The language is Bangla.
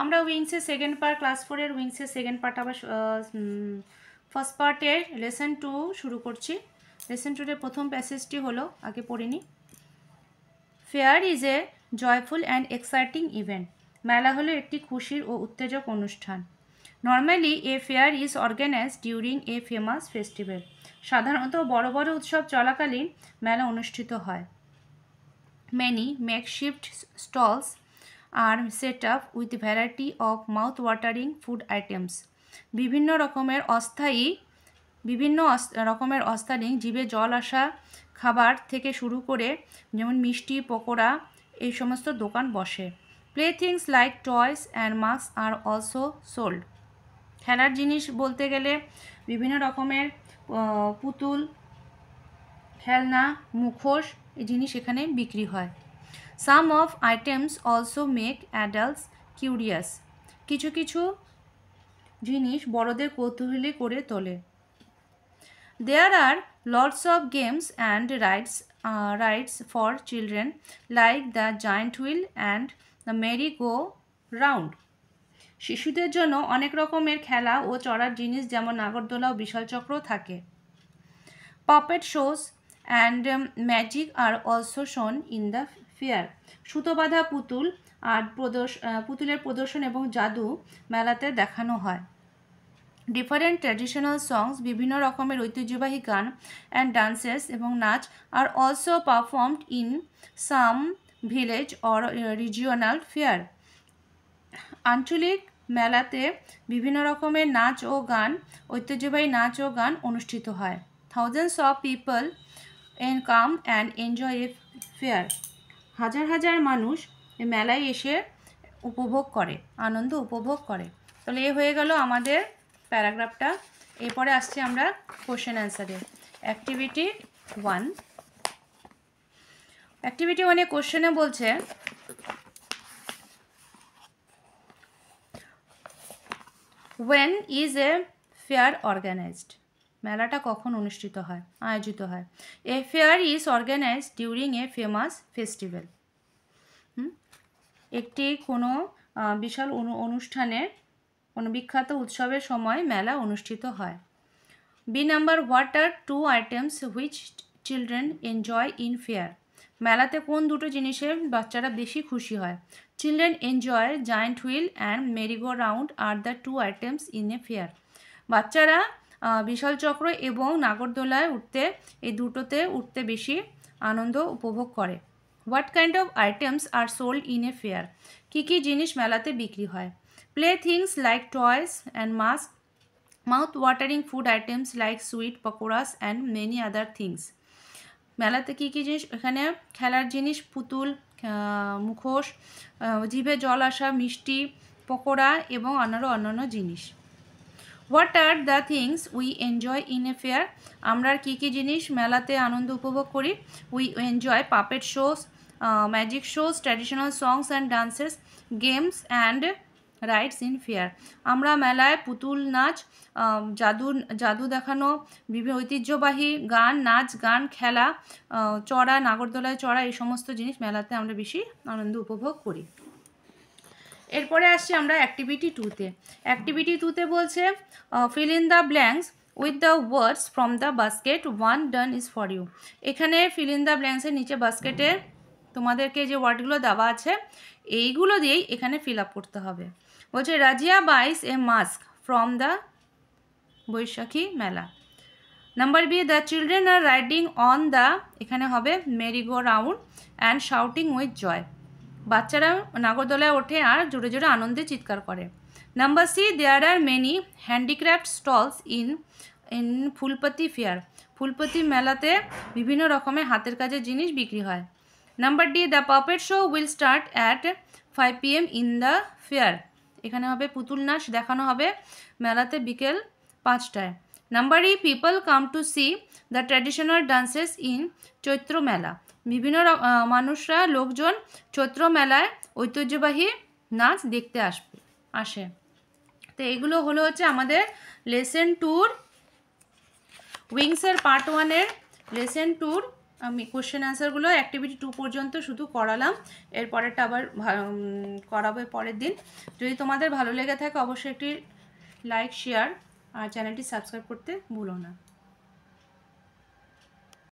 আমরা উইংসের সেকেন্ড পার্ট ক্লাস ফোরের উইংসের সেকেন্ড পার্ট আবার ফার্স্ট পার্টের লেসন টু শুরু করছি লেসন টুতে প্রথম প্যাসেজটি হলো আগে পড়িনি fair is a joyful and exciting event মেলা হলো একটি খুশির ও উত্তেজক অনুষ্ঠান normally a fair is organise during a famous festival সাধারণত বড় বড় উৎসব চলাকালীন মেলা অনুষ্ঠিত হয় many makeshift stalls are set up with variety of mouth watering food items বিভিন্ন রকমের অস্থায়ী বিভিন্ন রকমের অস্থায়ী জীবে জল আসা খাবার থেকে শুরু করে যেমন মিষ্টি পকোড়া এই সমস্ত দোকান বসে play things like toys and mask are also sold খেলার জিনিস বলতে গেলে বিভিন্ন রকমের পুতুল খেলনা মুখোশ এই জিনিস এখানে বিক্রি হয় some of items also make adults curious কিছু কিছু জিনিস বড়দের কৌতূহলী করে তোলে there are lots of games and rides rides for children like the giant wheel and the merry go round শিশুদের জন্য অনেক রকমের খেলা ও চড়ার জিনিস যেমন নাগরদোলা ও বিশালচক্র থাকে puppet shows and magic are also shown in the fair সুতো বাঁধা পুতুল আর প্রদর্শ পুতুলের প্রদর্শন এবং জাদু মেলাতে দেখানো হয় ডিফারেন্ট ট্র্যাডিশনাল সংস বিভিন্ন রকমের ঐতিহ্যবাহী গান অ্যান্ড ডান্সেস এবং নাচ are also performed in some village or regional fair আঞ্চলিক মেলাতে বিভিন্ন রকমের নাচ ও গান ঐতিহ্যবাহী নাচ ও গান অনুষ্ঠিত হয় thousands of people in come and enjoy a fair হাজার হাজার মানুষ মেলায় এসে উপভোগ করে আনন্দ উপভোগ করে তাহলে এ হয়ে গেল আমাদের প্যারাগ্রাফটা এরপরে আসছি আমরা কোশ্চেন অ্যান্সারে অ্যাক্টিভিটি ওয়ান অ্যাক্টিভিটি ওয়ানে কোশ্চেনে বলছে when is a fair organized মেলাটা কখন অনুষ্ঠিত হয় আয়োজিত হয় a fair is organise during a famous festival একটি কোনো বিশাল অনুষ্ঠানের কোনো বিখ্যাত উৎসবের সময় মেলা অনুষ্ঠিত হয় B number what are two items which children enjoy in fair মেলাতে কোন দুটো জিনিসে বাচ্চারা বেশি খুশি হয় children enjoy giant wheel and merry go round are the two items in a fair বাচ্চারা বিশাল চক্র এবং নাগরদোলায় উঠতে এই দুটোতে উঠতে বেশি আনন্দ উপভোগ করে what kind of items are sold in a fair কী কী জিনিস মেলাতে বিক্রি হয় play things like toys and mask mouth watering food items like sweet pakoras and many other things মেলাতে কী কী জিনিস এখানে খেলার জিনিস পুতুল মুখোশ জিভে জল আসা মিষ্টি পকোড়া এবং অন্যান্য অন্যান্য জিনিস what are the things we enjoy in a fair আমরা কী কী জিনিস মেলাতে আনন্দ উপভোগ করি we enjoy puppet shows magic shows traditional songs and dances games and rides in fair আমরা মেলায় পুতুল নাচ um, জাদু জাদু দেখানো বিভিন্ন ঐতিহ্যবাহী গান নাচ গান খেলা uh, চড়া নাগরদোলায় চড়া এই সমস্ত জিনিস মেলাতে আমরা বেশি আনন্দ উপভোগ করি এরপরে আসছি আমরা অ্যাক্টিভিটি টুতে অ্যাক্টিভিটি টুতে বলছে fill in the blanks with the words from the basket one done is for you এখানে ফিল ইন দ্য ব্ল্যাঙ্কসের নিচে বাস্কেটের তোমাদেরকে যে ওয়ার্ডগুলো দেওয়া আছে এইগুলো দিয়েই এখানে ফিল আপ করতে হবে বলছে Razia buys a mask from the Baishakhi mela number B the children are riding on the এখানে হবে merry go round and shouting with joy বাচ্চারা নাগরদোলায় ওঠে আর জোরে জোরে আনন্দে চিৎকার করে number C there are many handicraft stalls in in Phulpati fair Phulpati মেলাতে বিভিন্ন রকমের হাতের কাজের জিনিস বিক্রি হয় number D the puppet show will start at five PM in the fair এখানে হবে পুতুল নাচ দেখানো হবে মেলাতে বিকেল পাঁচটায় number E people come to see the traditional dances in Chaitra mela বিভিন্ন মানুষরা লোকজন চৈত্র মেলায় ঐতিহ্যবাহী নাচ দেখতে আসবে আসে তো এগুলো হলো হচ্ছে আমাদের লেসেন ট্যুর উইংসের পার্ট ওয়ানের লেসেন ট্যুর আমি কোশ্চেন অ্যান্সারগুলো অ্যাক্টিভিটি টু পর্যন্ত শুধু করালাম এরপরেরটা আবার করাবো পরের দিন যদি তোমাদের ভালো লেগে থাকে অবশ্যই একটি লাইক শেয়ার আর চ্যানেলটি সাবস্ক্রাইব করতে ভুলো না